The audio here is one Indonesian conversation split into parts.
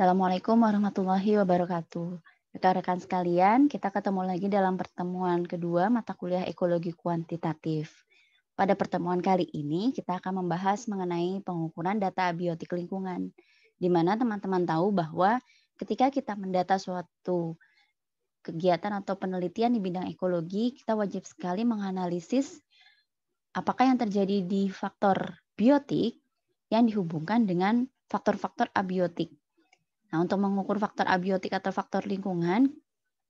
Assalamualaikum warahmatullahi wabarakatuh. Rekan-rekan sekalian, kita ketemu lagi dalam pertemuan kedua mata kuliah ekologi kuantitatif. Pada pertemuan kali ini, kita akan membahas mengenai pengukuran data abiotik lingkungan, di mana teman-teman tahu bahwa ketika kita mendata suatu kegiatan atau penelitian di bidang ekologi, kita wajib sekali menganalisis apakah yang terjadi di faktor biotik yang dihubungkan dengan faktor-faktor abiotik. Nah, untuk mengukur faktor abiotik atau faktor lingkungan,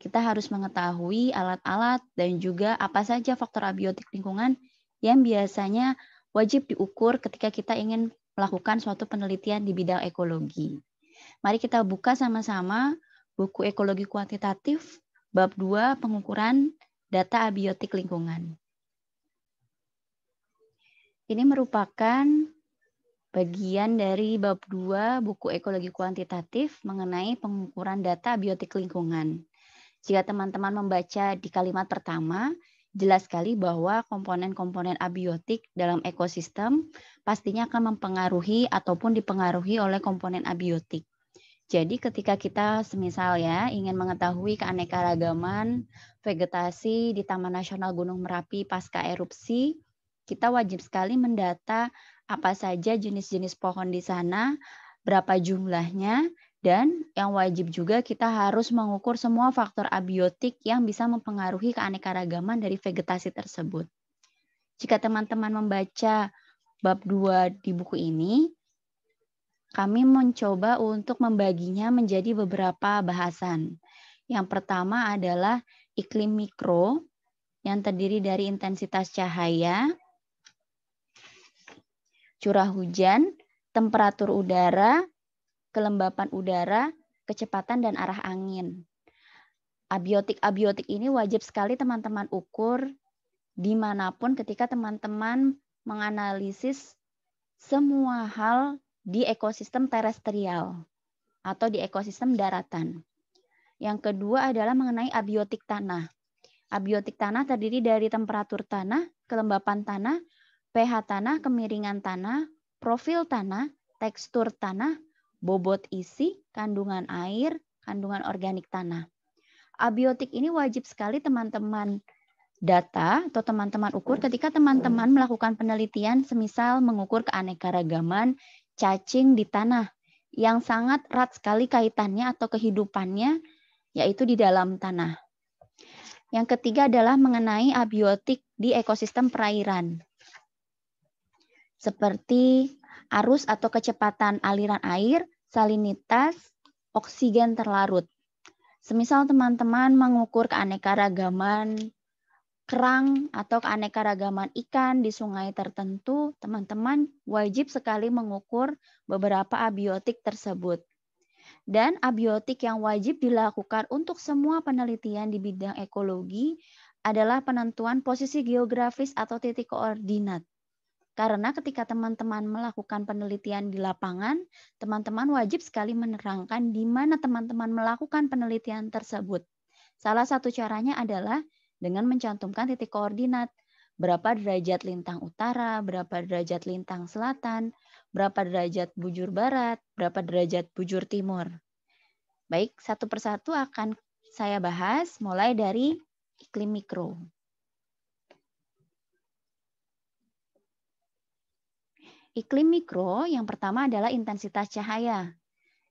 kita harus mengetahui alat-alat dan juga apa saja faktor abiotik lingkungan yang biasanya wajib diukur ketika kita ingin melakukan suatu penelitian di bidang ekologi. Mari kita buka sama-sama buku Ekologi Kuantitatif bab 2 pengukuran data abiotik lingkungan. Ini merupakan bagian dari bab 2 buku ekologi kuantitatif mengenai pengukuran data biotik lingkungan. Jika teman-teman membaca di kalimat pertama, jelas sekali bahwa komponen-komponen abiotik dalam ekosistem pastinya akan mempengaruhi ataupun dipengaruhi oleh komponen abiotik. Jadi ketika kita semisal ya ingin mengetahui keanekaragaman vegetasi di Taman Nasional Gunung Merapi pasca erupsi, kita wajib sekali mendata apa saja jenis-jenis pohon di sana, berapa jumlahnya, dan yang wajib juga kita harus mengukur semua faktor abiotik yang bisa mempengaruhi keanekaragaman dari vegetasi tersebut. Jika teman-teman membaca bab 2 di buku ini, kami mencoba untuk membaginya menjadi beberapa bahasan. Yang pertama adalah iklim mikro yang terdiri dari intensitas cahaya, curah hujan, temperatur udara, kelembapan udara, kecepatan dan arah angin. Abiotik-abiotik ini wajib sekali teman-teman ukur dimanapun ketika teman-teman menganalisis semua hal di ekosistem terestrial atau di ekosistem daratan. Yang kedua adalah mengenai abiotik tanah. Abiotik tanah terdiri dari temperatur tanah, kelembapan tanah, pH tanah, kemiringan tanah, profil tanah, tekstur tanah, bobot isi, kandungan air, kandungan organik tanah. Abiotik ini wajib sekali teman-teman data atau teman-teman ukur ketika teman-teman melakukan penelitian semisal mengukur keanekaragaman cacing di tanah yang sangat erat sekali kaitannya atau kehidupannya yaitu di dalam tanah. Yang ketiga adalah mengenai abiotik di ekosistem perairan seperti arus atau kecepatan aliran air, salinitas, oksigen terlarut. Semisal teman-teman mengukur keanekaragaman kerang atau keanekaragaman ikan di sungai tertentu, teman-teman wajib sekali mengukur beberapa abiotik tersebut. Dan abiotik yang wajib dilakukan untuk semua penelitian di bidang ekologi adalah penentuan posisi geografis atau titik koordinat. Karena ketika teman-teman melakukan penelitian di lapangan, teman-teman wajib sekali menerangkan di mana teman-teman melakukan penelitian tersebut. Salah satu caranya adalah dengan mencantumkan titik koordinat, berapa derajat lintang utara, berapa derajat lintang selatan, berapa derajat bujur barat, berapa derajat bujur timur. Baik, satu persatu akan saya bahas mulai dari iklim mikro. Iklim mikro yang pertama adalah intensitas cahaya.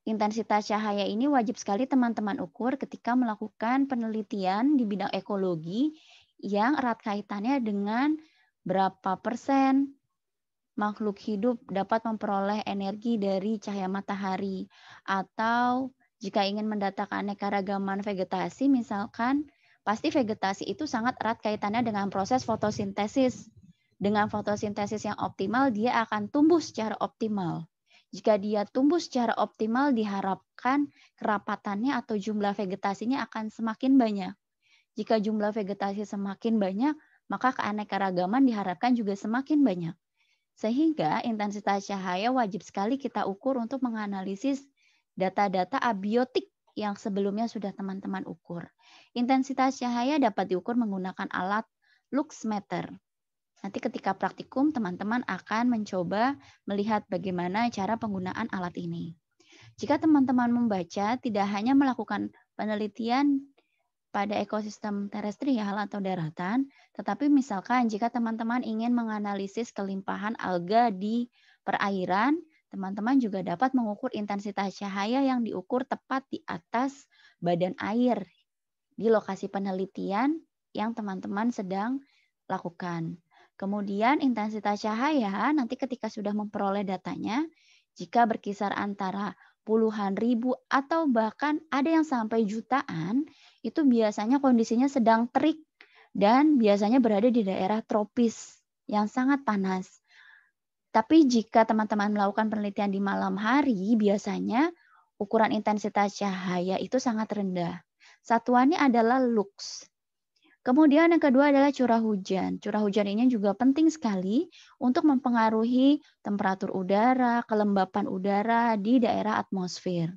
Intensitas cahaya ini wajib sekali teman-teman ukur ketika melakukan penelitian di bidang ekologi yang erat kaitannya dengan berapa persen makhluk hidup dapat memperoleh energi dari cahaya matahari atau jika ingin mendatakan keanekaragaman vegetasi misalkan pasti vegetasi itu sangat erat kaitannya dengan proses fotosintesis dengan fotosintesis yang optimal, dia akan tumbuh secara optimal. Jika dia tumbuh secara optimal, diharapkan kerapatannya atau jumlah vegetasinya akan semakin banyak. Jika jumlah vegetasi semakin banyak, maka keanekaragaman diharapkan juga semakin banyak. Sehingga intensitas cahaya wajib sekali kita ukur untuk menganalisis data-data abiotik yang sebelumnya sudah teman-teman ukur. Intensitas cahaya dapat diukur menggunakan alat luxmeter. Nanti ketika praktikum, teman-teman akan mencoba melihat bagaimana cara penggunaan alat ini. Jika teman-teman membaca, tidak hanya melakukan penelitian pada ekosistem terestrial atau daratan, tetapi misalkan jika teman-teman ingin menganalisis kelimpahan alga di perairan, teman-teman juga dapat mengukur intensitas cahaya yang diukur tepat di atas badan air di lokasi penelitian yang teman-teman sedang lakukan. Kemudian intensitas cahaya nanti ketika sudah memperoleh datanya, jika berkisar antara puluhan ribu atau bahkan ada yang sampai jutaan, itu biasanya kondisinya sedang terik dan biasanya berada di daerah tropis yang sangat panas. Tapi jika teman-teman melakukan penelitian di malam hari, biasanya ukuran intensitas cahaya itu sangat rendah. Satuannya adalah lux. Kemudian yang kedua adalah curah hujan. Curah hujan ini juga penting sekali untuk mempengaruhi temperatur udara, kelembapan udara di daerah atmosfer.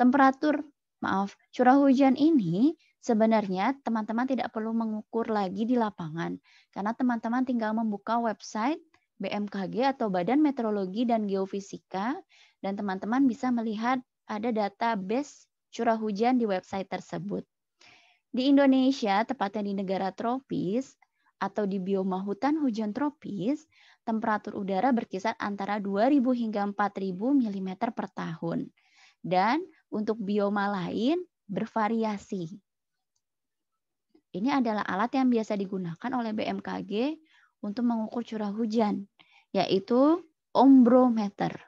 Temperatur, maaf, curah hujan ini sebenarnya teman-teman tidak perlu mengukur lagi di lapangan karena teman-teman tinggal membuka website BMKG atau Badan Meteorologi dan Geofisika dan teman-teman bisa melihat ada database curah hujan di website tersebut. Di Indonesia, tepatnya di negara tropis atau di bioma hutan hujan tropis, temperatur udara berkisar antara 2000 hingga 4000 mm per tahun. Dan untuk bioma lain bervariasi. Ini adalah alat yang biasa digunakan oleh BMKG untuk mengukur curah hujan, yaitu ombrometer.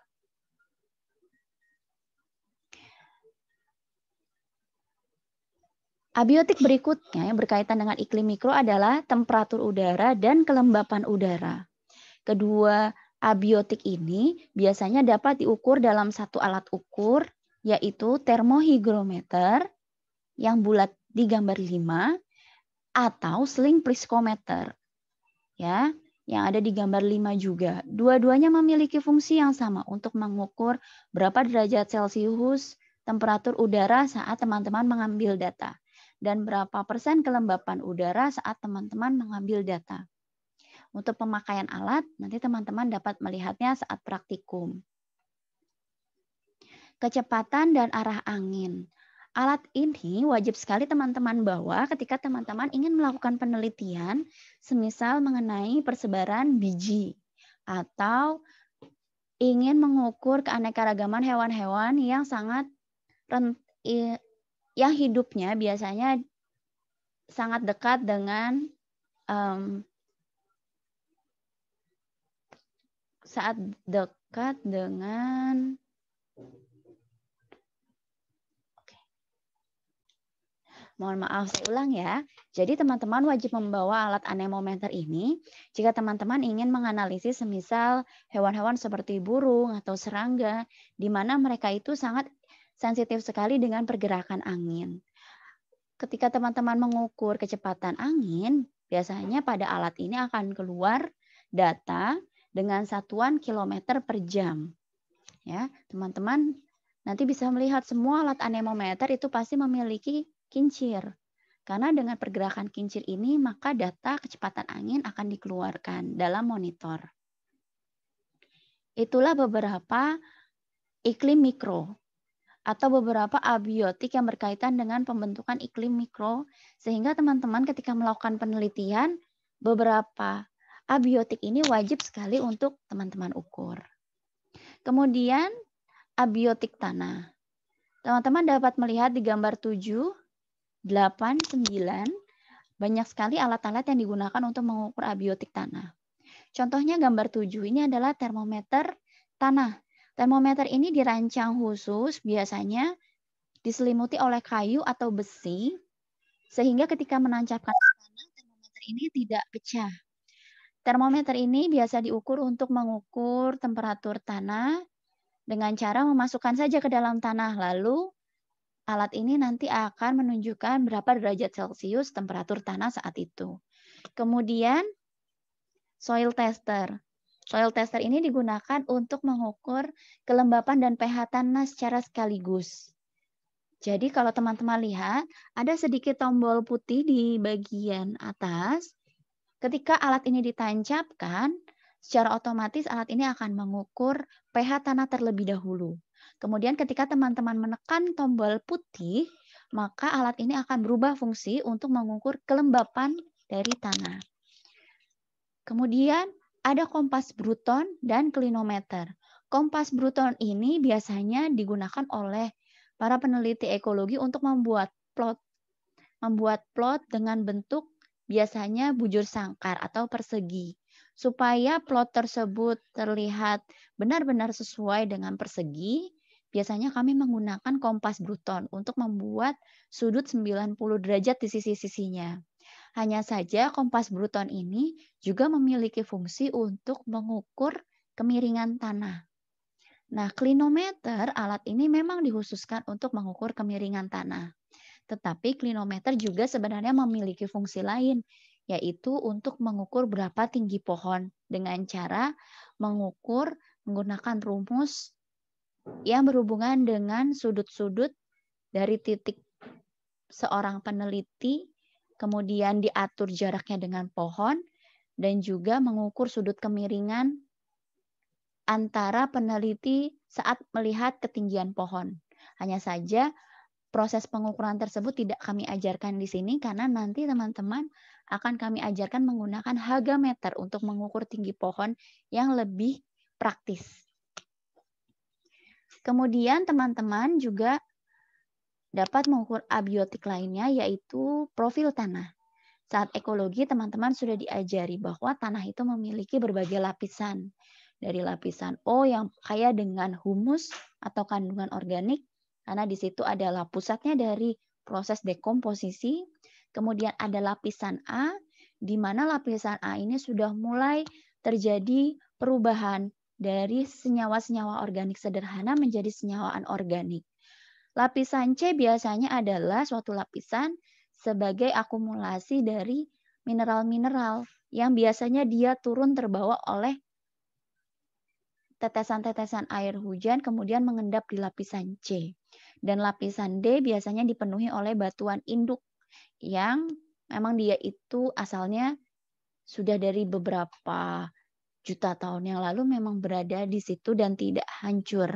Abiotik berikutnya yang berkaitan dengan iklim mikro adalah temperatur udara dan kelembapan udara. Kedua abiotik ini biasanya dapat diukur dalam satu alat ukur, yaitu termohigrometer yang bulat di gambar 5 atau sling priskometer Ya, yang ada di gambar 5 juga. Dua-duanya memiliki fungsi yang sama untuk mengukur berapa derajat Celcius temperatur udara saat teman-teman mengambil data dan berapa persen kelembapan udara saat teman-teman mengambil data. Untuk pemakaian alat, nanti teman-teman dapat melihatnya saat praktikum. Kecepatan dan arah angin. Alat ini wajib sekali teman-teman bawa ketika teman-teman ingin melakukan penelitian, semisal mengenai persebaran biji atau ingin mengukur keanekaragaman hewan-hewan yang sangat yang hidupnya biasanya sangat dekat dengan um, saat dekat dengan Mohon maaf, saya ulang ya. Jadi teman-teman wajib membawa alat anemometer ini jika teman-teman ingin menganalisis semisal hewan-hewan seperti burung atau serangga, di mana mereka itu sangat sensitif sekali dengan pergerakan angin. Ketika teman-teman mengukur kecepatan angin, biasanya pada alat ini akan keluar data dengan satuan kilometer per jam. Ya, teman-teman nanti bisa melihat semua alat anemometer itu pasti memiliki kincir. Karena dengan pergerakan kincir ini, maka data kecepatan angin akan dikeluarkan dalam monitor. Itulah beberapa iklim mikro atau beberapa abiotik yang berkaitan dengan pembentukan iklim mikro sehingga teman-teman ketika melakukan penelitian beberapa abiotik ini wajib sekali untuk teman-teman ukur. Kemudian abiotik tanah. Teman-teman dapat melihat di gambar 7, 8, 9 banyak sekali alat-alat yang digunakan untuk mengukur abiotik tanah. Contohnya gambar 7 ini adalah termometer tanah Termometer ini dirancang khusus biasanya diselimuti oleh kayu atau besi sehingga ketika menancapkan tanah termometer ini tidak pecah. Termometer ini biasa diukur untuk mengukur temperatur tanah dengan cara memasukkan saja ke dalam tanah lalu alat ini nanti akan menunjukkan berapa derajat Celcius temperatur tanah saat itu. Kemudian soil tester. Soil tester ini digunakan untuk mengukur kelembapan dan pH tanah secara sekaligus. Jadi kalau teman-teman lihat, ada sedikit tombol putih di bagian atas. Ketika alat ini ditancapkan, secara otomatis alat ini akan mengukur pH tanah terlebih dahulu. Kemudian ketika teman-teman menekan tombol putih, maka alat ini akan berubah fungsi untuk mengukur kelembapan dari tanah. Kemudian ada kompas Bruton dan klinometer. Kompas Bruton ini biasanya digunakan oleh para peneliti ekologi untuk membuat plot membuat plot dengan bentuk biasanya bujur sangkar atau persegi supaya plot tersebut terlihat benar-benar sesuai dengan persegi, biasanya kami menggunakan kompas Bruton untuk membuat sudut 90 derajat di sisi-sisinya. Hanya saja kompas Bruton ini juga memiliki fungsi untuk mengukur kemiringan tanah. Nah, klinometer alat ini memang dikhususkan untuk mengukur kemiringan tanah. Tetapi klinometer juga sebenarnya memiliki fungsi lain, yaitu untuk mengukur berapa tinggi pohon dengan cara mengukur menggunakan rumus yang berhubungan dengan sudut-sudut dari titik seorang peneliti kemudian diatur jaraknya dengan pohon, dan juga mengukur sudut kemiringan antara peneliti saat melihat ketinggian pohon. Hanya saja proses pengukuran tersebut tidak kami ajarkan di sini karena nanti teman-teman akan kami ajarkan menggunakan harga meter untuk mengukur tinggi pohon yang lebih praktis. Kemudian teman-teman juga dapat mengukur abiotik lainnya yaitu profil tanah. Saat ekologi, teman-teman sudah diajari bahwa tanah itu memiliki berbagai lapisan. Dari lapisan O yang kaya dengan humus atau kandungan organik, karena di situ adalah pusatnya dari proses dekomposisi. Kemudian ada lapisan A, di mana lapisan A ini sudah mulai terjadi perubahan dari senyawa-senyawa organik sederhana menjadi senyawaan organik. Lapisan C biasanya adalah suatu lapisan sebagai akumulasi dari mineral-mineral yang biasanya dia turun terbawa oleh tetesan-tetesan air hujan kemudian mengendap di lapisan C. Dan lapisan D biasanya dipenuhi oleh batuan induk yang memang dia itu asalnya sudah dari beberapa juta tahun yang lalu memang berada di situ dan tidak hancur.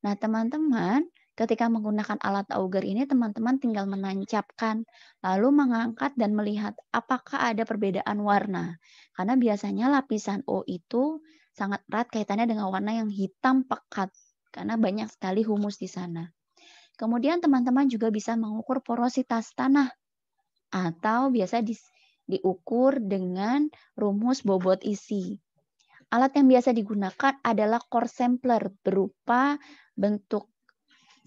Nah, teman-teman, Ketika menggunakan alat auger ini, teman-teman tinggal menancapkan, lalu mengangkat dan melihat apakah ada perbedaan warna. Karena biasanya lapisan O itu sangat erat kaitannya dengan warna yang hitam pekat, karena banyak sekali humus di sana. Kemudian teman-teman juga bisa mengukur porositas tanah atau biasa di, diukur dengan rumus bobot isi. Alat yang biasa digunakan adalah core sampler berupa bentuk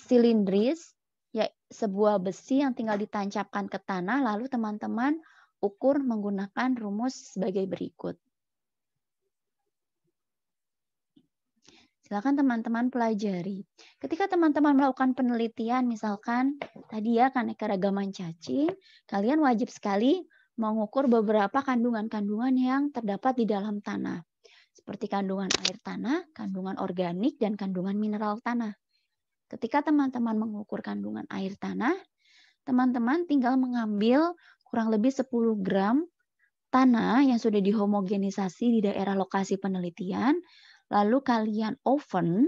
silindris, ya sebuah besi yang tinggal ditancapkan ke tanah lalu teman-teman ukur menggunakan rumus sebagai berikut. Silakan teman-teman pelajari. Ketika teman-teman melakukan penelitian misalkan tadi ya karena keragaman cacing, kalian wajib sekali mengukur beberapa kandungan-kandungan yang terdapat di dalam tanah. Seperti kandungan air tanah, kandungan organik, dan kandungan mineral tanah. Ketika teman-teman mengukur kandungan air tanah, teman-teman tinggal mengambil kurang lebih 10 gram tanah yang sudah dihomogenisasi di daerah lokasi penelitian, lalu kalian oven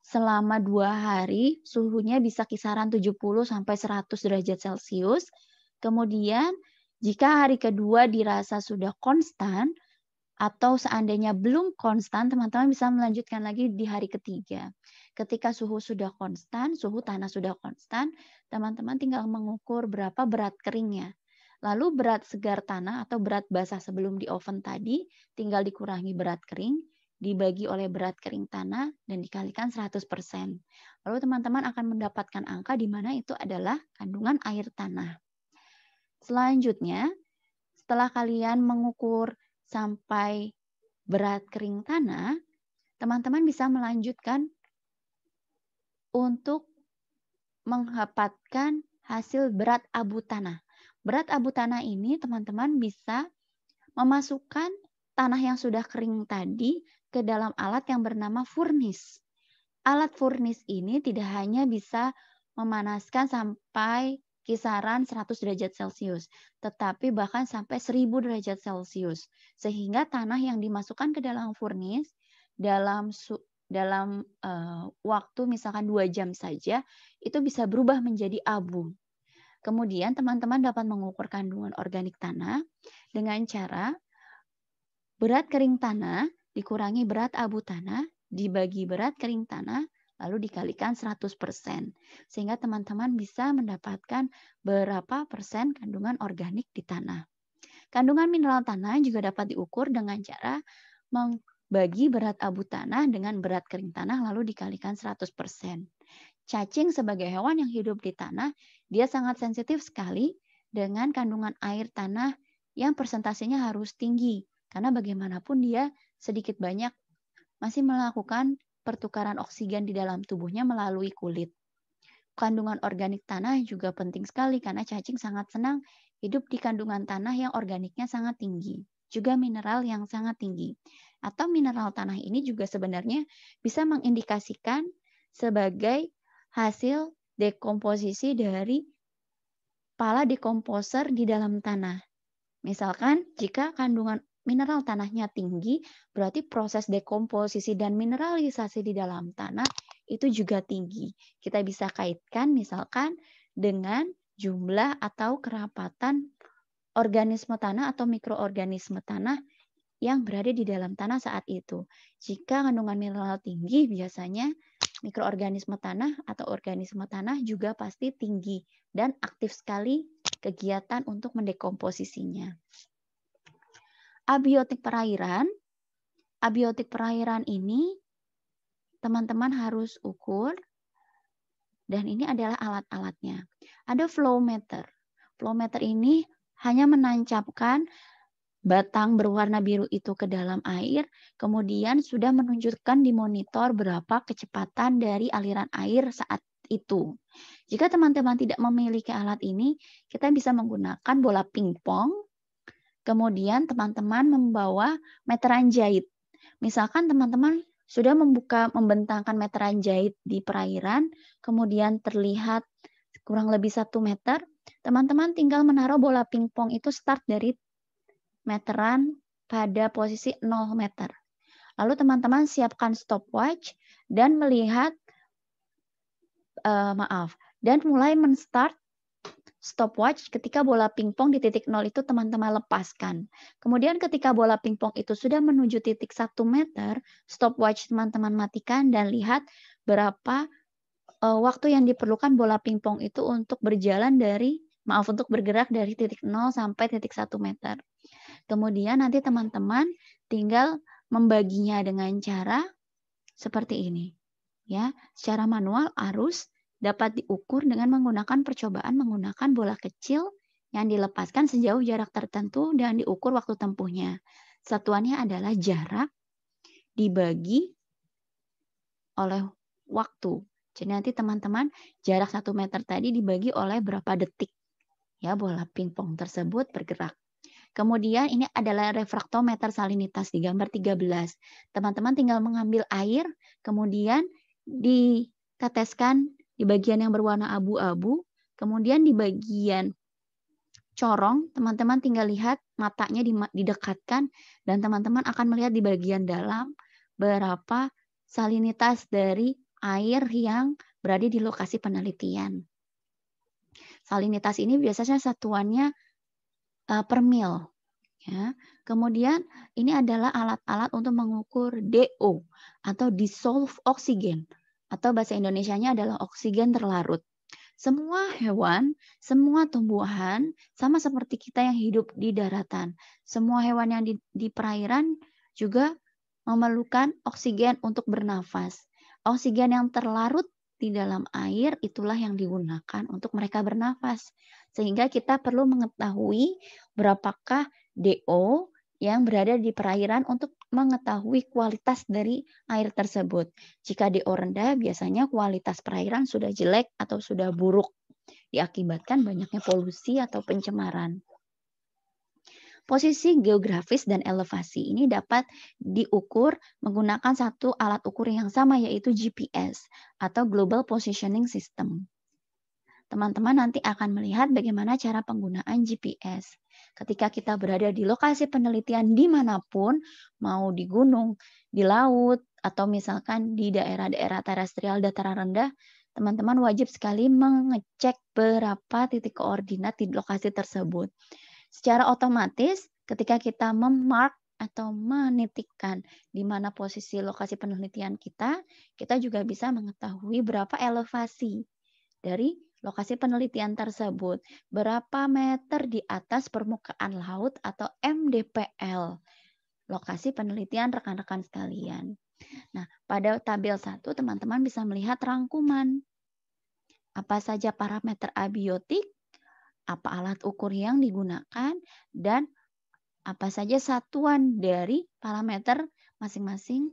selama dua hari, suhunya bisa kisaran 70 sampai 100 derajat Celcius. Kemudian, jika hari kedua dirasa sudah konstan, atau seandainya belum konstan, teman-teman bisa melanjutkan lagi di hari ketiga. Ketika suhu sudah konstan, suhu tanah sudah konstan, teman-teman tinggal mengukur berapa berat keringnya. Lalu berat segar tanah atau berat basah sebelum di oven tadi tinggal dikurangi berat kering, dibagi oleh berat kering tanah, dan dikalikan 100%. Lalu teman-teman akan mendapatkan angka di mana itu adalah kandungan air tanah. Selanjutnya, setelah kalian mengukur sampai berat kering tanah, teman-teman bisa melanjutkan untuk menghapatkan hasil berat abu tanah. Berat abu tanah ini teman-teman bisa memasukkan tanah yang sudah kering tadi ke dalam alat yang bernama furnis. Alat furnis ini tidak hanya bisa memanaskan sampai kisaran 100 derajat Celcius, tetapi bahkan sampai 1000 derajat Celcius. Sehingga tanah yang dimasukkan ke dalam furnis dalam dalam uh, waktu misalkan dua jam saja itu bisa berubah menjadi abu. Kemudian teman-teman dapat mengukur kandungan organik tanah dengan cara berat kering tanah dikurangi berat abu tanah dibagi berat kering tanah lalu dikalikan 100%. Sehingga teman-teman bisa mendapatkan berapa persen kandungan organik di tanah. Kandungan mineral tanah juga dapat diukur dengan cara membagi berat abu tanah dengan berat kering tanah lalu dikalikan 100%. Cacing sebagai hewan yang hidup di tanah, dia sangat sensitif sekali dengan kandungan air tanah yang persentasenya harus tinggi. Karena bagaimanapun dia sedikit banyak masih melakukan pertukaran oksigen di dalam tubuhnya melalui kulit. Kandungan organik tanah juga penting sekali karena cacing sangat senang hidup di kandungan tanah yang organiknya sangat tinggi, juga mineral yang sangat tinggi. Atau mineral tanah ini juga sebenarnya bisa mengindikasikan sebagai hasil dekomposisi dari pala dekomposer di dalam tanah. Misalkan jika kandungan mineral tanahnya tinggi, berarti proses dekomposisi dan mineralisasi di dalam tanah itu juga tinggi. Kita bisa kaitkan misalkan dengan jumlah atau kerapatan organisme tanah atau mikroorganisme tanah yang berada di dalam tanah saat itu. Jika kandungan mineral tinggi, biasanya mikroorganisme tanah atau organisme tanah juga pasti tinggi dan aktif sekali kegiatan untuk mendekomposisinya abiotik perairan. Abiotik perairan ini teman-teman harus ukur dan ini adalah alat-alatnya. Ada flow meter. Flow meter ini hanya menancapkan batang berwarna biru itu ke dalam air, kemudian sudah menunjukkan di monitor berapa kecepatan dari aliran air saat itu. Jika teman-teman tidak memiliki alat ini, kita bisa menggunakan bola pingpong Kemudian teman-teman membawa meteran jahit. Misalkan teman-teman sudah membuka membentangkan meteran jahit di perairan, kemudian terlihat kurang lebih satu meter, teman-teman tinggal menaruh bola pingpong itu start dari meteran pada posisi 0 meter. Lalu teman-teman siapkan stopwatch dan melihat, uh, maaf, dan mulai menstart stopwatch ketika bola pingpong di titik nol itu teman-teman lepaskan. Kemudian ketika bola pingpong itu sudah menuju titik 1 meter, stopwatch teman-teman matikan dan lihat berapa uh, waktu yang diperlukan bola pingpong itu untuk berjalan dari maaf untuk bergerak dari titik nol sampai titik 1 meter. Kemudian nanti teman-teman tinggal membaginya dengan cara seperti ini. Ya, secara manual arus dapat diukur dengan menggunakan percobaan menggunakan bola kecil yang dilepaskan sejauh jarak tertentu dan diukur waktu tempuhnya. Satuannya adalah jarak dibagi oleh waktu. Jadi nanti teman-teman jarak 1 meter tadi dibagi oleh berapa detik ya bola pingpong tersebut bergerak. Kemudian ini adalah refraktometer salinitas di gambar 13. Teman-teman tinggal mengambil air kemudian diteteskan di bagian yang berwarna abu-abu. Kemudian di bagian corong, teman-teman tinggal lihat matanya didekatkan dan teman-teman akan melihat di bagian dalam berapa salinitas dari air yang berada di lokasi penelitian. Salinitas ini biasanya satuannya eh, per mil. Ya. Kemudian ini adalah alat-alat untuk mengukur DO atau dissolved oxygen atau bahasa Indonesianya adalah oksigen terlarut. Semua hewan, semua tumbuhan, sama seperti kita yang hidup di daratan. Semua hewan yang di, di perairan juga memerlukan oksigen untuk bernafas. Oksigen yang terlarut di dalam air itulah yang digunakan untuk mereka bernafas. Sehingga kita perlu mengetahui berapakah DO yang berada di perairan untuk mengetahui kualitas dari air tersebut. Jika DO rendah, biasanya kualitas perairan sudah jelek atau sudah buruk, diakibatkan banyaknya polusi atau pencemaran. Posisi geografis dan elevasi ini dapat diukur menggunakan satu alat ukur yang sama yaitu GPS atau Global Positioning System teman-teman nanti akan melihat bagaimana cara penggunaan GPS. Ketika kita berada di lokasi penelitian dimanapun, mau di gunung, di laut, atau misalkan di daerah-daerah terestrial dataran rendah, teman-teman wajib sekali mengecek berapa titik koordinat di lokasi tersebut. Secara otomatis, ketika kita memark atau menitikkan di mana posisi lokasi penelitian kita, kita juga bisa mengetahui berapa elevasi dari lokasi penelitian tersebut berapa meter di atas permukaan laut atau MDPL lokasi penelitian rekan-rekan sekalian. Nah, pada tabel 1 teman-teman bisa melihat rangkuman. Apa saja parameter abiotik, apa alat ukur yang digunakan, dan apa saja satuan dari parameter masing-masing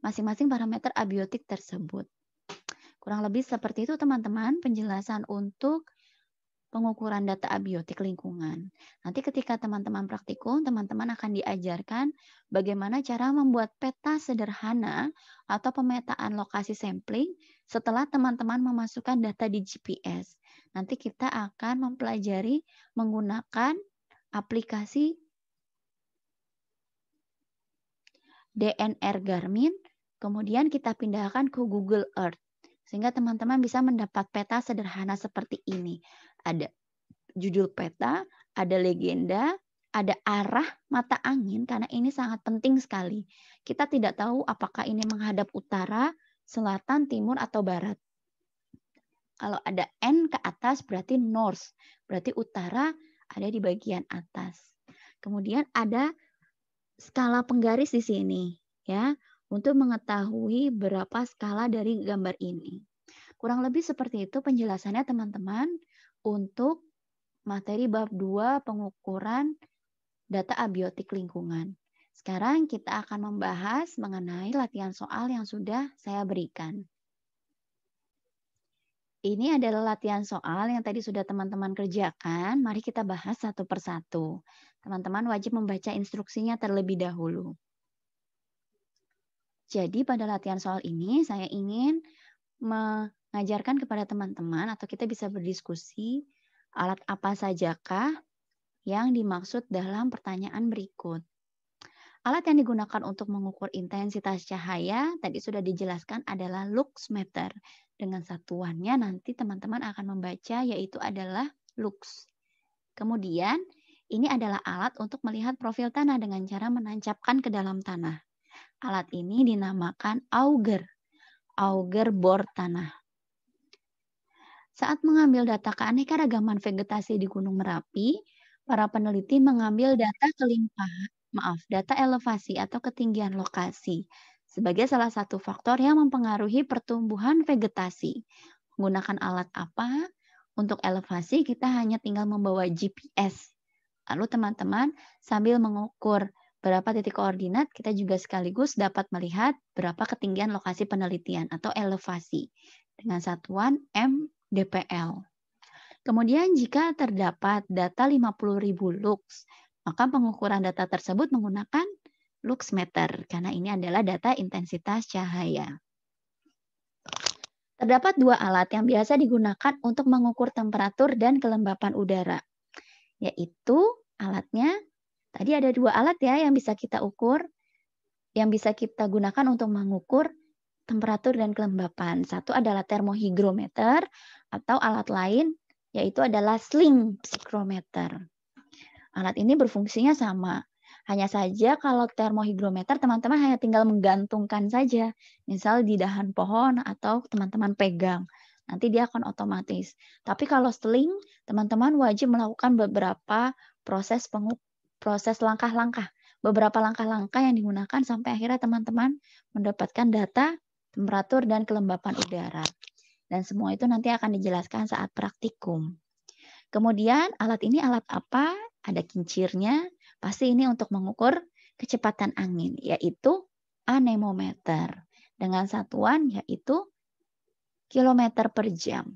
masing-masing parameter abiotik tersebut. Kurang lebih seperti itu teman-teman penjelasan untuk pengukuran data abiotik lingkungan. Nanti ketika teman-teman praktikum, teman-teman akan diajarkan bagaimana cara membuat peta sederhana atau pemetaan lokasi sampling setelah teman-teman memasukkan data di GPS. Nanti kita akan mempelajari menggunakan aplikasi DNR Garmin, kemudian kita pindahkan ke Google Earth. Sehingga teman-teman bisa mendapat peta sederhana seperti ini. Ada judul peta, ada legenda, ada arah mata angin karena ini sangat penting sekali. Kita tidak tahu apakah ini menghadap utara, selatan, timur atau barat. Kalau ada N ke atas berarti north, berarti utara ada di bagian atas. Kemudian ada skala penggaris di sini ya untuk mengetahui berapa skala dari gambar ini. Kurang lebih seperti itu penjelasannya teman-teman untuk materi bab 2 pengukuran data abiotik lingkungan. Sekarang kita akan membahas mengenai latihan soal yang sudah saya berikan. Ini adalah latihan soal yang tadi sudah teman-teman kerjakan. Mari kita bahas satu persatu. Teman-teman wajib membaca instruksinya terlebih dahulu. Jadi pada latihan soal ini saya ingin mengajarkan kepada teman-teman atau kita bisa berdiskusi alat apa sajakah yang dimaksud dalam pertanyaan berikut. Alat yang digunakan untuk mengukur intensitas cahaya tadi sudah dijelaskan adalah lux meter. Dengan satuannya nanti teman-teman akan membaca yaitu adalah lux. Kemudian ini adalah alat untuk melihat profil tanah dengan cara menancapkan ke dalam tanah. Alat ini dinamakan auger, auger bor tanah. Saat mengambil data keanekaragaman vegetasi di Gunung Merapi, para peneliti mengambil data kelimpahan, maaf, data elevasi atau ketinggian lokasi sebagai salah satu faktor yang mempengaruhi pertumbuhan vegetasi. Menggunakan alat apa? Untuk elevasi kita hanya tinggal membawa GPS. Lalu teman-teman sambil mengukur beberapa titik koordinat, kita juga sekaligus dapat melihat berapa ketinggian lokasi penelitian atau elevasi dengan satuan MDPL. Kemudian jika terdapat data 50.000 lux, maka pengukuran data tersebut menggunakan lux meter karena ini adalah data intensitas cahaya. Terdapat dua alat yang biasa digunakan untuk mengukur temperatur dan kelembapan udara, yaitu alatnya Tadi ada dua alat ya yang bisa kita ukur, yang bisa kita gunakan untuk mengukur temperatur dan kelembapan. Satu adalah termohigrometer atau alat lain yaitu adalah sling psikrometer. Alat ini berfungsinya sama. Hanya saja kalau termohigrometer teman-teman hanya tinggal menggantungkan saja. Misal di dahan pohon atau teman-teman pegang. Nanti dia akan otomatis. Tapi kalau sling, teman-teman wajib melakukan beberapa proses proses langkah-langkah, beberapa langkah-langkah yang digunakan sampai akhirnya teman-teman mendapatkan data temperatur dan kelembapan udara. Dan semua itu nanti akan dijelaskan saat praktikum. Kemudian alat ini alat apa? Ada kincirnya. Pasti ini untuk mengukur kecepatan angin, yaitu anemometer. Dengan satuan yaitu kilometer per jam.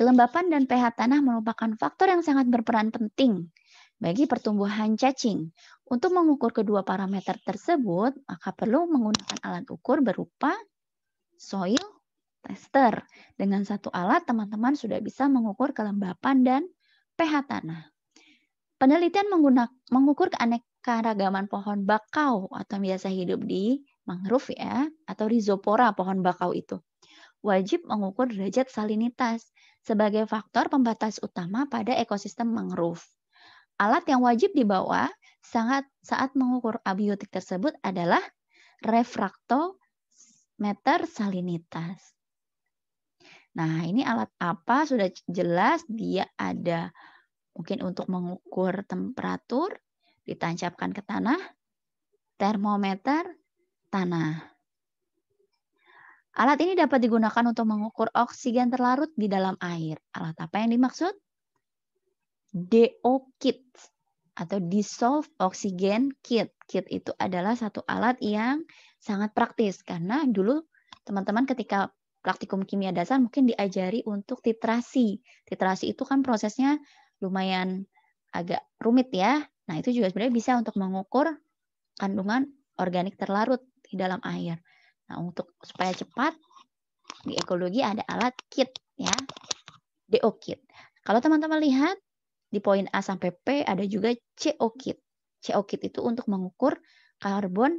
Kelembapan dan pH tanah merupakan faktor yang sangat berperan penting bagi pertumbuhan cacing. Untuk mengukur kedua parameter tersebut, maka perlu menggunakan alat ukur berupa soil tester. Dengan satu alat, teman-teman sudah bisa mengukur kelembapan dan pH tanah. Penelitian menggunakan mengukur keanekaragaman pohon bakau atau biasa hidup di mangrove ya, atau rhizopora pohon bakau itu. Wajib mengukur derajat salinitas sebagai faktor pembatas utama pada ekosistem mangrove. Alat yang wajib dibawa sangat saat mengukur abiotik tersebut adalah refraktometer salinitas. Nah, ini alat apa? Sudah jelas dia ada mungkin untuk mengukur temperatur, ditancapkan ke tanah, termometer tanah. Alat ini dapat digunakan untuk mengukur oksigen terlarut di dalam air. Alat apa yang dimaksud? DO kit atau dissolve oksigen kit. Kit itu adalah satu alat yang sangat praktis karena dulu teman-teman ketika praktikum kimia dasar mungkin diajari untuk titrasi. Titrasi itu kan prosesnya lumayan agak rumit ya. Nah, itu juga sebenarnya bisa untuk mengukur kandungan organik terlarut di dalam air. Nah, untuk supaya cepat di ekologi ada alat kit ya. DO kit. Kalau teman-teman lihat di poin A sampai P ada juga CO kit. CO kit itu untuk mengukur karbon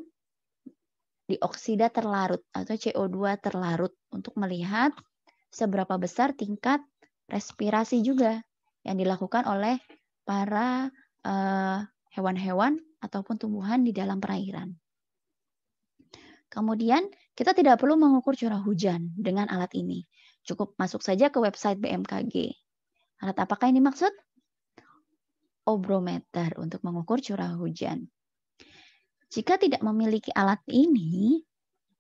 dioksida terlarut atau CO2 terlarut untuk melihat seberapa besar tingkat respirasi juga yang dilakukan oleh para eh, hewan-hewan uh, ataupun tumbuhan di dalam perairan. Kemudian, kita tidak perlu mengukur curah hujan dengan alat ini. Cukup masuk saja ke website BMKG. Alat apakah ini maksud? obrometer untuk mengukur curah hujan. Jika tidak memiliki alat ini,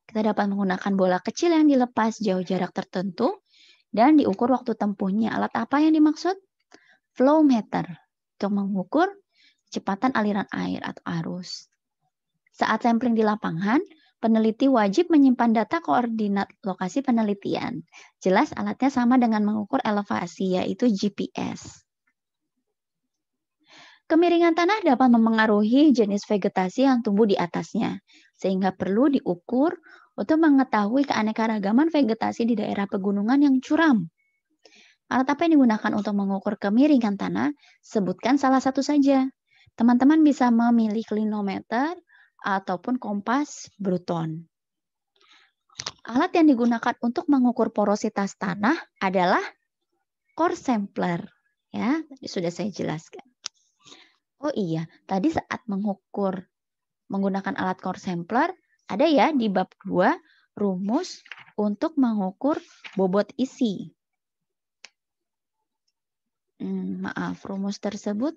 kita dapat menggunakan bola kecil yang dilepas jauh jarak tertentu dan diukur waktu tempuhnya. Alat apa yang dimaksud? Flow meter untuk mengukur kecepatan aliran air atau arus. Saat sampling di lapangan, peneliti wajib menyimpan data koordinat lokasi penelitian. Jelas alatnya sama dengan mengukur elevasi, yaitu GPS. Kemiringan tanah dapat memengaruhi jenis vegetasi yang tumbuh di atasnya, sehingga perlu diukur untuk mengetahui keanekaragaman vegetasi di daerah pegunungan yang curam. Alat apa yang digunakan untuk mengukur kemiringan tanah? Sebutkan salah satu saja. Teman-teman bisa memilih klinometer ataupun kompas Bruton. Alat yang digunakan untuk mengukur porositas tanah adalah core sampler. Ya, sudah saya jelaskan. Oh iya, tadi saat mengukur menggunakan alat core sampler, ada ya di bab 2 rumus untuk mengukur bobot isi. Hmm, maaf, rumus tersebut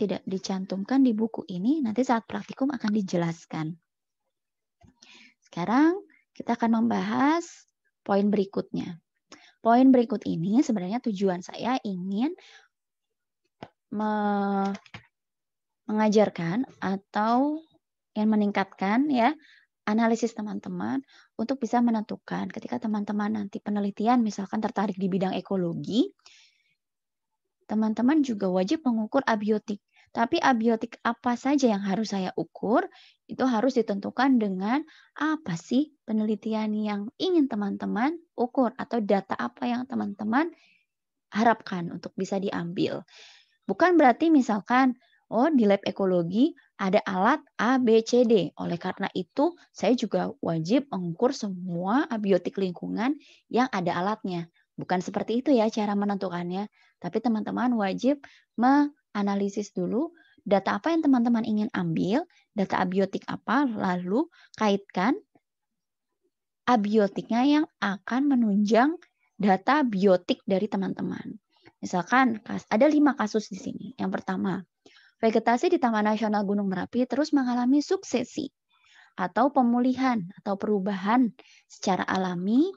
tidak dicantumkan di buku ini, nanti saat praktikum akan dijelaskan. Sekarang kita akan membahas poin berikutnya. Poin berikut ini sebenarnya tujuan saya ingin me mengajarkan atau yang meningkatkan ya analisis teman-teman untuk bisa menentukan ketika teman-teman nanti penelitian misalkan tertarik di bidang ekologi teman-teman juga wajib mengukur abiotik tapi abiotik apa saja yang harus saya ukur itu harus ditentukan dengan apa sih penelitian yang ingin teman-teman ukur atau data apa yang teman-teman harapkan untuk bisa diambil Bukan berarti misalkan, oh di lab ekologi ada alat A, B, C, D. Oleh karena itu, saya juga wajib mengukur semua abiotik lingkungan yang ada alatnya. Bukan seperti itu ya cara menentukannya. Tapi teman-teman wajib menganalisis dulu data apa yang teman-teman ingin ambil, data abiotik apa, lalu kaitkan abiotiknya yang akan menunjang data biotik dari teman-teman. Misalkan ada lima kasus di sini. Yang pertama, vegetasi di Taman Nasional Gunung Merapi terus mengalami suksesi atau pemulihan atau perubahan secara alami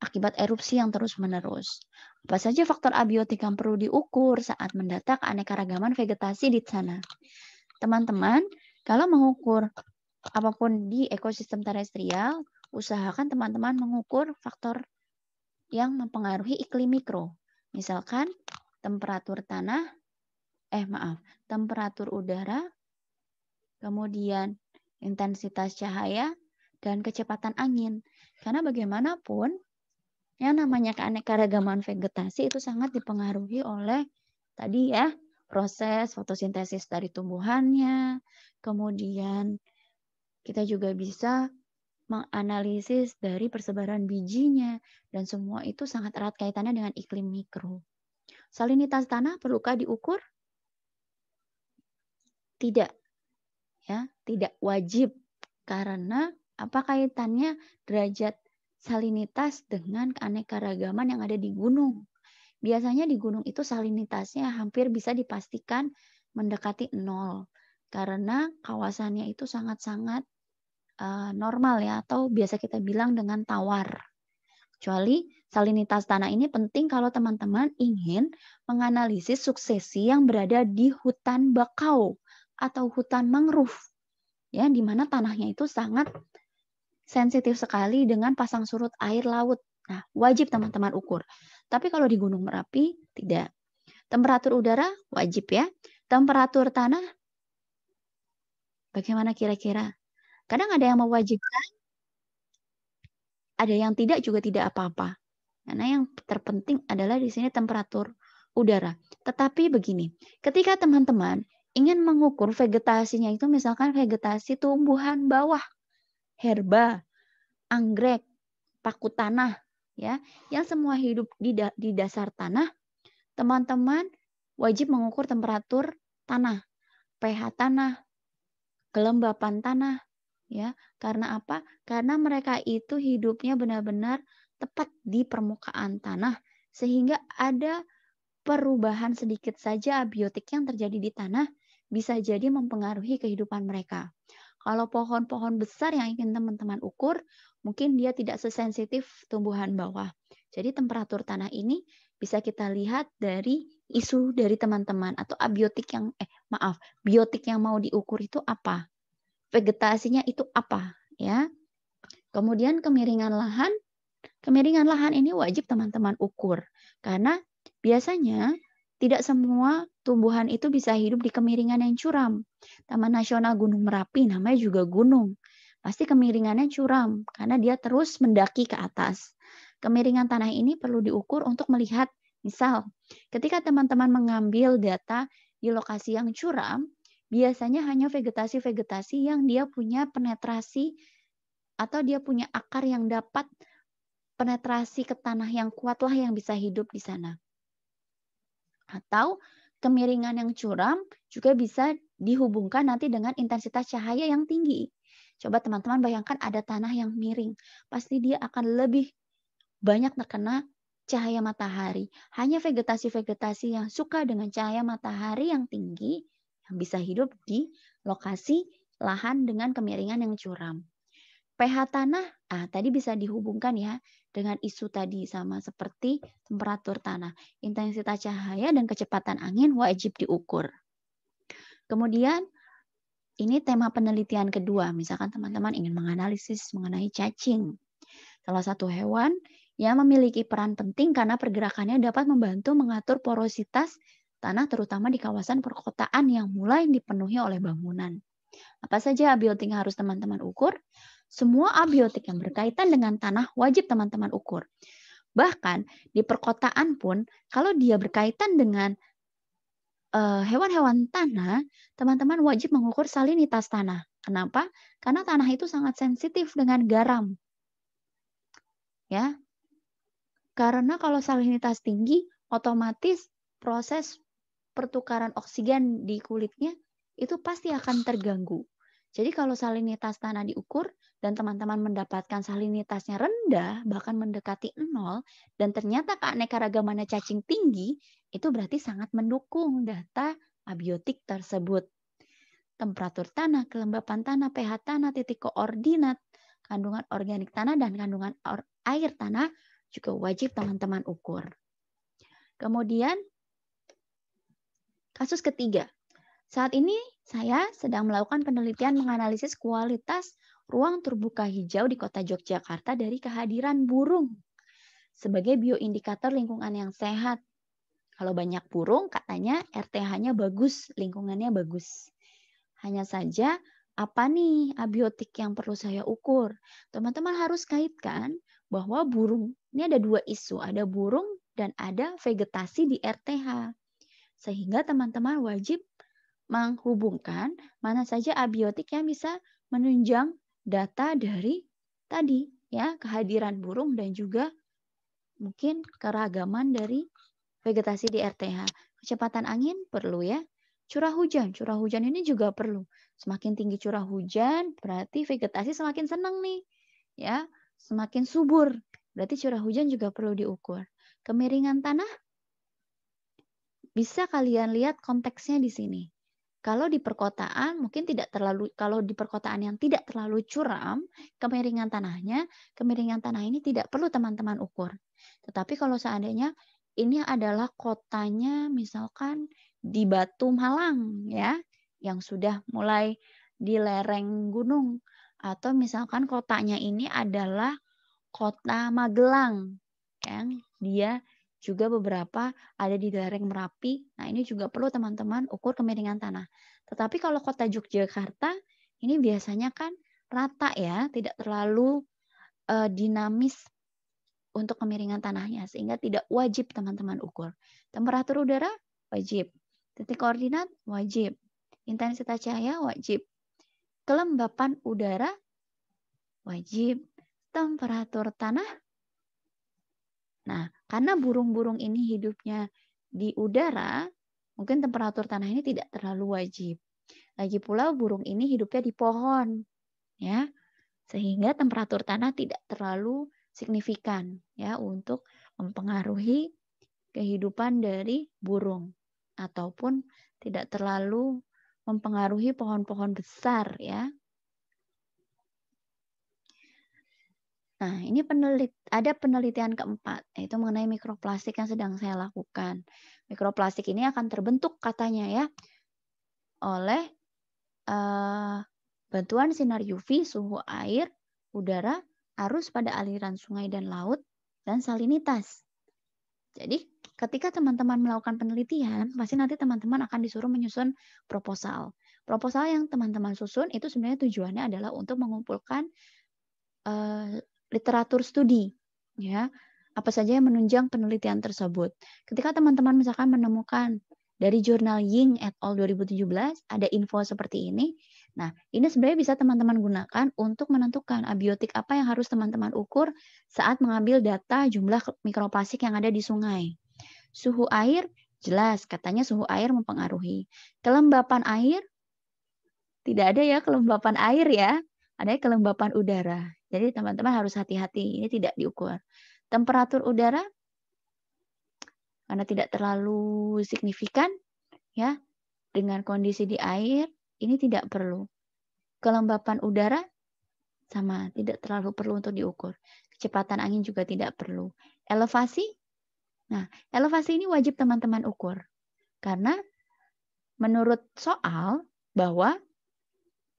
akibat erupsi yang terus-menerus. Apa saja faktor abiotik yang perlu diukur saat mendata keanekaragaman vegetasi di sana? Teman-teman, kalau mengukur apapun di ekosistem terestrial, usahakan teman-teman mengukur faktor yang mempengaruhi iklim mikro. Misalkan temperatur tanah, eh maaf, temperatur udara, kemudian intensitas cahaya, dan kecepatan angin. Karena bagaimanapun, yang namanya keanekaragaman vegetasi itu sangat dipengaruhi oleh tadi ya proses fotosintesis dari tumbuhannya, kemudian kita juga bisa menganalisis dari persebaran bijinya, dan semua itu sangat erat kaitannya dengan iklim mikro. Salinitas tanah perlukah diukur? Tidak. Ya, tidak wajib karena apa kaitannya derajat salinitas dengan keanekaragaman yang ada di gunung. Biasanya di gunung itu salinitasnya hampir bisa dipastikan mendekati nol karena kawasannya itu sangat-sangat Eh, normal ya atau biasa kita bilang dengan tawar. Kecuali salinitas tanah ini penting kalau teman-teman ingin menganalisis suksesi yang berada di hutan bakau atau hutan mangrove. Ya, di mana tanahnya itu sangat sensitif sekali dengan pasang surut air laut. Nah, wajib teman-teman ukur. Tapi kalau di Gunung Merapi tidak. Temperatur udara wajib ya. Temperatur tanah bagaimana kira-kira? Kadang ada yang mewajibkan, ada yang tidak juga tidak apa-apa. Karena yang terpenting adalah di sini temperatur udara. Tetapi begini, ketika teman-teman ingin mengukur vegetasinya itu misalkan vegetasi tumbuhan bawah, herba, anggrek, paku tanah, ya, yang semua hidup di, da di dasar tanah, teman-teman wajib mengukur temperatur tanah, pH tanah, kelembapan tanah, ya. Karena apa? Karena mereka itu hidupnya benar-benar tepat di permukaan tanah sehingga ada perubahan sedikit saja abiotik yang terjadi di tanah bisa jadi mempengaruhi kehidupan mereka. Kalau pohon-pohon besar yang ingin teman-teman ukur, mungkin dia tidak sesensitif tumbuhan bawah. Jadi temperatur tanah ini bisa kita lihat dari isu dari teman-teman atau abiotik yang eh maaf, biotik yang mau diukur itu apa vegetasinya itu apa ya. Kemudian kemiringan lahan, kemiringan lahan ini wajib teman-teman ukur karena biasanya tidak semua tumbuhan itu bisa hidup di kemiringan yang curam. Taman Nasional Gunung Merapi namanya juga gunung. Pasti kemiringannya curam karena dia terus mendaki ke atas. Kemiringan tanah ini perlu diukur untuk melihat, misal ketika teman-teman mengambil data di lokasi yang curam, biasanya hanya vegetasi-vegetasi yang dia punya penetrasi atau dia punya akar yang dapat penetrasi ke tanah yang kuatlah yang bisa hidup di sana. Atau kemiringan yang curam juga bisa dihubungkan nanti dengan intensitas cahaya yang tinggi. Coba teman-teman bayangkan ada tanah yang miring, pasti dia akan lebih banyak terkena cahaya matahari. Hanya vegetasi-vegetasi yang suka dengan cahaya matahari yang tinggi bisa hidup di lokasi lahan dengan kemiringan yang curam. pH tanah, ah tadi bisa dihubungkan ya dengan isu tadi sama seperti temperatur tanah. Intensitas cahaya dan kecepatan angin wajib diukur. Kemudian ini tema penelitian kedua. Misalkan teman-teman ingin menganalisis mengenai cacing. Salah satu hewan yang memiliki peran penting karena pergerakannya dapat membantu mengatur porositas tanah terutama di kawasan perkotaan yang mulai dipenuhi oleh bangunan. Apa saja abiotik yang harus teman-teman ukur? Semua abiotik yang berkaitan dengan tanah wajib teman-teman ukur. Bahkan di perkotaan pun, kalau dia berkaitan dengan eh, hewan-hewan tanah, teman-teman wajib mengukur salinitas tanah. Kenapa? Karena tanah itu sangat sensitif dengan garam. Ya, karena kalau salinitas tinggi, otomatis proses pertukaran oksigen di kulitnya itu pasti akan terganggu. Jadi kalau salinitas tanah diukur dan teman-teman mendapatkan salinitasnya rendah, bahkan mendekati nol, dan ternyata keanekaragamannya cacing tinggi, itu berarti sangat mendukung data abiotik tersebut. Temperatur tanah, kelembapan tanah, pH tanah, titik koordinat, kandungan organik tanah, dan kandungan air tanah juga wajib teman-teman ukur. Kemudian Kasus ketiga, saat ini saya sedang melakukan penelitian menganalisis kualitas ruang terbuka hijau di kota Yogyakarta dari kehadiran burung sebagai bioindikator lingkungan yang sehat. Kalau banyak burung, katanya RTH-nya bagus, lingkungannya bagus. Hanya saja, apa nih abiotik yang perlu saya ukur? Teman-teman harus kaitkan bahwa burung, ini ada dua isu, ada burung dan ada vegetasi di RTH. Sehingga teman-teman wajib menghubungkan mana saja abiotik yang bisa menunjang data dari tadi ya kehadiran burung dan juga mungkin keragaman dari vegetasi di RTH. Kecepatan angin perlu ya. Curah hujan, curah hujan ini juga perlu. Semakin tinggi curah hujan, berarti vegetasi semakin senang nih. Ya, semakin subur. Berarti curah hujan juga perlu diukur. Kemiringan tanah bisa kalian lihat konteksnya di sini. Kalau di perkotaan mungkin tidak terlalu kalau di perkotaan yang tidak terlalu curam, kemiringan tanahnya, kemiringan tanah ini tidak perlu teman-teman ukur. Tetapi kalau seandainya ini adalah kotanya misalkan di Batu Malang ya, yang sudah mulai di lereng gunung atau misalkan kotanya ini adalah kota Magelang yang dia juga beberapa ada di lereng Merapi. Nah, ini juga perlu teman-teman ukur kemiringan tanah. Tetapi kalau kota Yogyakarta, ini biasanya kan rata ya, tidak terlalu uh, dinamis untuk kemiringan tanahnya, sehingga tidak wajib teman-teman ukur. Temperatur udara wajib, titik koordinat wajib, intensitas cahaya wajib, kelembapan udara wajib, temperatur tanah Nah, karena burung-burung ini hidupnya di udara, mungkin temperatur tanah ini tidak terlalu wajib. Lagi pula burung ini hidupnya di pohon, ya, sehingga temperatur tanah tidak terlalu signifikan ya untuk mempengaruhi kehidupan dari burung ataupun tidak terlalu mempengaruhi pohon-pohon besar ya Nah, ini penelit ada penelitian keempat yaitu mengenai mikroplastik yang sedang saya lakukan. Mikroplastik ini akan terbentuk katanya ya oleh uh, bantuan sinar UV, suhu air, udara, arus pada aliran sungai dan laut, dan salinitas. Jadi, ketika teman-teman melakukan penelitian, pasti nanti teman-teman akan disuruh menyusun proposal. Proposal yang teman-teman susun itu sebenarnya tujuannya adalah untuk mengumpulkan eh, literatur studi, ya apa saja yang menunjang penelitian tersebut. Ketika teman-teman misalkan menemukan dari jurnal Ying et al. 2017 ada info seperti ini. Nah, ini sebenarnya bisa teman-teman gunakan untuk menentukan abiotik apa yang harus teman-teman ukur saat mengambil data jumlah mikroplastik yang ada di sungai. Suhu air jelas katanya suhu air mempengaruhi. Kelembapan air tidak ada ya kelembapan air ya, ada kelembapan udara. Jadi teman-teman harus hati-hati, ini tidak diukur. Temperatur udara karena tidak terlalu signifikan ya dengan kondisi di air ini tidak perlu. Kelembapan udara sama tidak terlalu perlu untuk diukur. Kecepatan angin juga tidak perlu. Elevasi? Nah, elevasi ini wajib teman-teman ukur. Karena menurut soal bahwa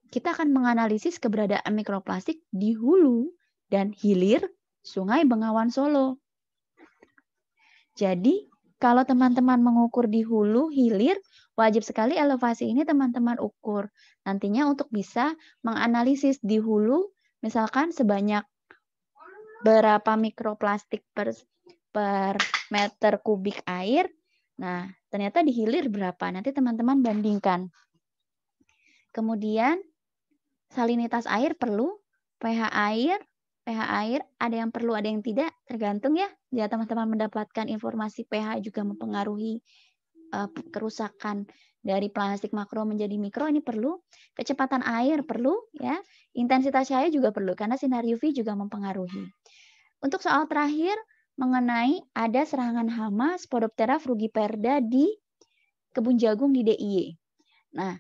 kita akan menganalisis keberadaan mikroplastik di hulu dan hilir Sungai Bengawan Solo. Jadi, kalau teman-teman mengukur di hulu, hilir, wajib sekali elevasi ini teman-teman ukur. Nantinya untuk bisa menganalisis di hulu, misalkan sebanyak berapa mikroplastik per, per meter kubik air. Nah, ternyata di hilir berapa? Nanti teman-teman bandingkan. Kemudian salinitas air perlu, pH air, pH air ada yang perlu, ada yang tidak, tergantung ya. Ya teman-teman mendapatkan informasi pH juga mempengaruhi uh, kerusakan dari plastik makro menjadi mikro ini perlu, kecepatan air perlu ya, intensitas cahaya juga perlu karena sinar UV juga mempengaruhi. Untuk soal terakhir mengenai ada serangan hama Spodoptera frugiperda di kebun jagung di DIY. Nah,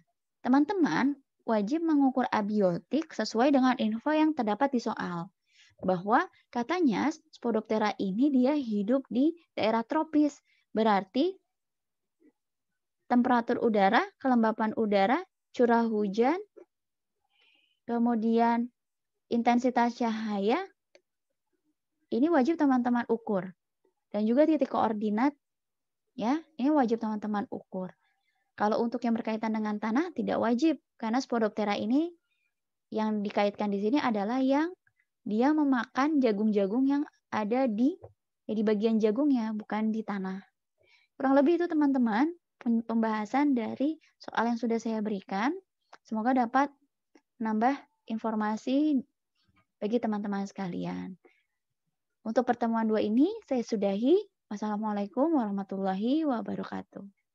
teman-teman wajib mengukur abiotik sesuai dengan info yang terdapat di soal. Bahwa katanya Spodoptera ini dia hidup di daerah tropis, berarti temperatur udara, kelembapan udara, curah hujan, kemudian intensitas cahaya, ini wajib teman-teman ukur. Dan juga titik koordinat, ya, ini wajib teman-teman ukur. Kalau untuk yang berkaitan dengan tanah tidak wajib karena Spodoptera ini yang dikaitkan di sini adalah yang dia memakan jagung-jagung yang ada di ya di bagian jagungnya bukan di tanah. Kurang lebih itu teman-teman pembahasan dari soal yang sudah saya berikan. Semoga dapat nambah informasi bagi teman-teman sekalian. Untuk pertemuan dua ini saya sudahi. Wassalamualaikum warahmatullahi wabarakatuh.